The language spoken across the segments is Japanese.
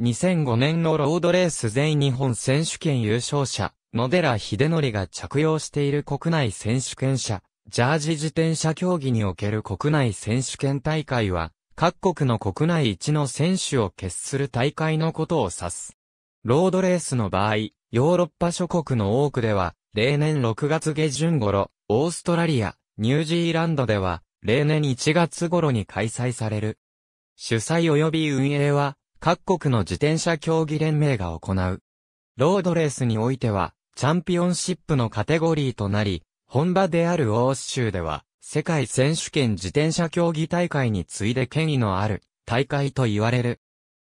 2005年のロードレース全日本選手権優勝者、野寺秀則が着用している国内選手権者、ジャージ自転車競技における国内選手権大会は、各国の国内一の選手を決する大会のことを指す。ロードレースの場合、ヨーロッパ諸国の多くでは、例年6月下旬頃、オーストラリア、ニュージーランドでは、例年1月頃に開催される。主催及び運営は、各国の自転車競技連盟が行う。ロードレースにおいては、チャンピオンシップのカテゴリーとなり、本場である欧州では、世界選手権自転車競技大会に次いで権威のある大会と言われる。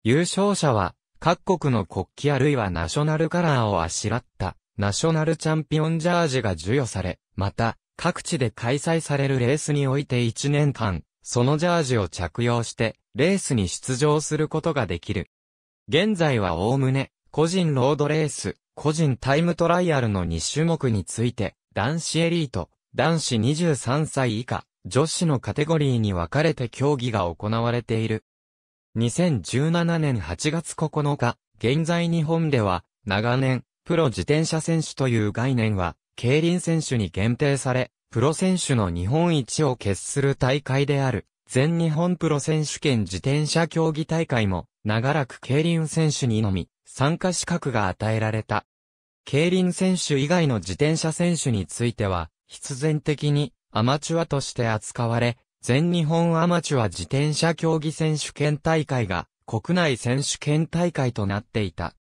優勝者は、各国の国旗あるいはナショナルカラーをあしらった、ナショナルチャンピオンジャージが授与され、また、各地で開催されるレースにおいて1年間、そのジャージを着用して、レースに出場することができる。現在はおおむね、個人ロードレース、個人タイムトライアルの2種目について、男子エリート、男子23歳以下、女子のカテゴリーに分かれて競技が行われている。2017年8月9日、現在日本では、長年、プロ自転車選手という概念は、競輪選手に限定され、プロ選手の日本一を決する大会である、全日本プロ選手権自転車競技大会も、長らく競輪選手にのみ、参加資格が与えられた。競輪選手以外の自転車選手については、必然的にアマチュアとして扱われ、全日本アマチュア自転車競技選手権大会が国内選手権大会となっていた。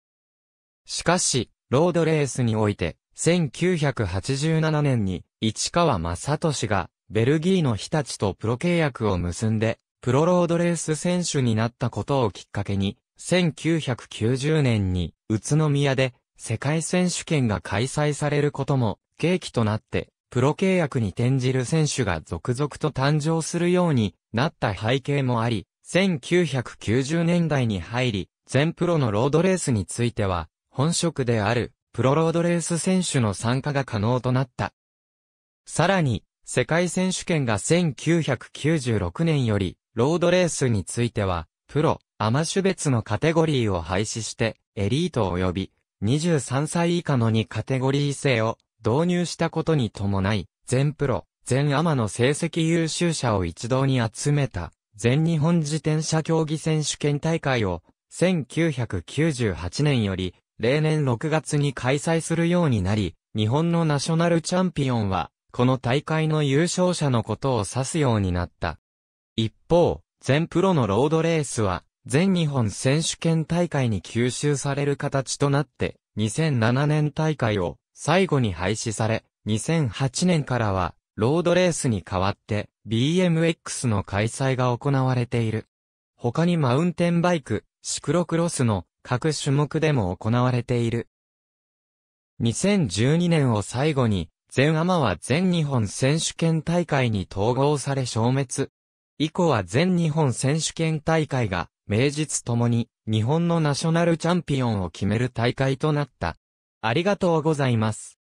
しかし、ロードレースにおいて、1987年に市川正俊が、ベルギーの日立とプロ契約を結んで、プロロードレース選手になったことをきっかけに、1990年に、宇都宮で、世界選手権が開催されることも、契機となって、プロ契約に転じる選手が続々と誕生するようになった背景もあり、1990年代に入り、全プロのロードレースについては、本職である、プロロードレース選手の参加が可能となった。さらに、世界選手権が1996年より、ロードレースについては、プロ、アマ種別のカテゴリーを廃止して、エリート及び、23歳以下の2カテゴリー制を導入したことに伴い、全プロ、全アマの成績優秀者を一堂に集めた、全日本自転車競技選手権大会を、1998年より、例年6月に開催するようになり、日本のナショナルチャンピオンは、この大会の優勝者のことを指すようになった。一方、全プロのロードレースは、全日本選手権大会に吸収される形となって、2007年大会を最後に廃止され、2008年からは、ロードレースに代わって、BMX の開催が行われている。他にマウンテンバイク、シクロクロスの各種目でも行われている。2012年を最後に全アマは全日本選手権大会に統合され消滅。以降は全日本選手権大会が、名実ともに、日本のナショナルチャンピオンを決める大会となった。ありがとうございます。